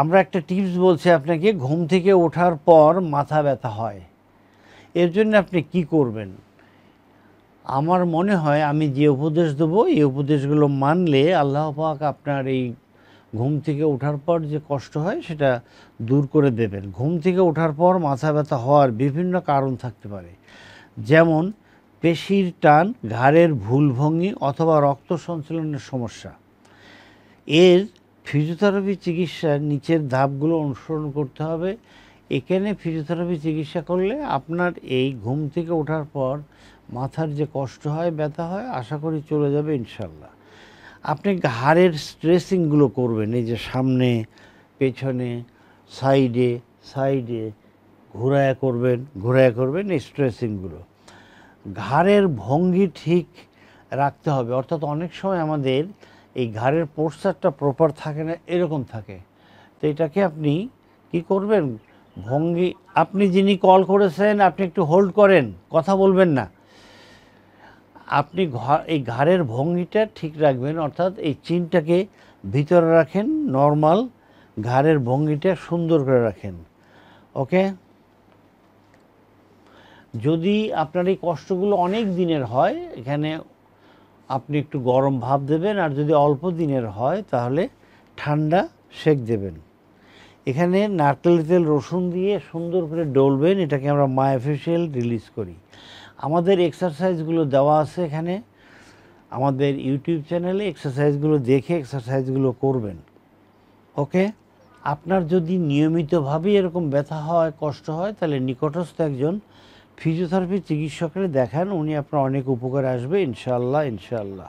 আমরা একটা টিপস বলছি আপনাকে ঘুম থেকে ওঠার পর মাথা ব্যথা হয় এর জন্য আপনি কি করবেন আমার মনে হয় আমি যে উপদেশ দেব এই উপদেশগুলো মানলে আল্লাহ পাক আপনার এই ঘুম থেকে ওঠার পর যে কষ্ট হয় সেটা দূর করে দেবেন ঘুম থেকে ওঠার পর মাথা ব্যথা হওয়ার বিভিন্ন কারণ থাকতে পারে যেমন পেশির টান ঘাড়ের ভুলভঙ্গি অথবা রক্ত সঞ্চালনের সমস্যা এর ফিজিওথেরাপি চিকিৎসার নিচের ধাপগুলো অনুসরণ করতে হবে এখানে ফিজিওথেরাপি চিকিৎসা করলে আপনার এই ঘুম থেকে ওঠার পর মাথার যে কষ্ট হয় ব্যথা হয় আশা করি চলে যাবে ইনশাল্লাহ আপনি ঘাড়ের স্ট্রেসিংগুলো করবেন এই যে সামনে পেছনে সাইডে সাইডে ঘোরায় করবেন ঘোরায় করবেন এই স্ট্রেসিংগুলো ঘাড়ের ভঙ্গি ঠিক রাখতে হবে অর্থাৎ অনেক সময় আমাদের এই ঘাড়ের পোস্টারটা প্রপার থাকে না এরকম থাকে তো এটাকে আপনি কি করবেন ভঙ্গি আপনি যিনি কল করেছেন আপনি একটু হোল্ড করেন কথা বলবেন না আপনি এই ঘাড়ের ভঙ্গিটা ঠিক রাখবেন অর্থাৎ এই চিনটাকে ভিতরে রাখেন নর্মাল ঘাড়ের ভঙ্গিটা সুন্দর করে রাখেন ওকে যদি আপনার এই কষ্টগুলো অনেক দিনের হয় এখানে আপনি একটু গরম ভাব দেবেন আর যদি অল্প দিনের হয় তাহলে ঠান্ডা সেক দেবেন এখানে নারকেল তেল রসুন দিয়ে সুন্দর করে ডলবেন এটাকে আমরা মায়াফেসিয়াল রিলিজ করি আমাদের এক্সারসাইজগুলো দেওয়া আছে এখানে আমাদের ইউটিউব চ্যানেলে এক্সারসাইজগুলো দেখে এক্সারসাইজগুলো করবেন ওকে আপনার যদি নিয়মিতভাবেই এরকম ব্যথা হয় কষ্ট হয় তাহলে নিকটস্থ একজন ফিজিওথেরাপি চিকিৎসকের দেখান উনি আপনার অনেক উপকার আসবে ইনশাল্লাহ ইনশাল্লাহ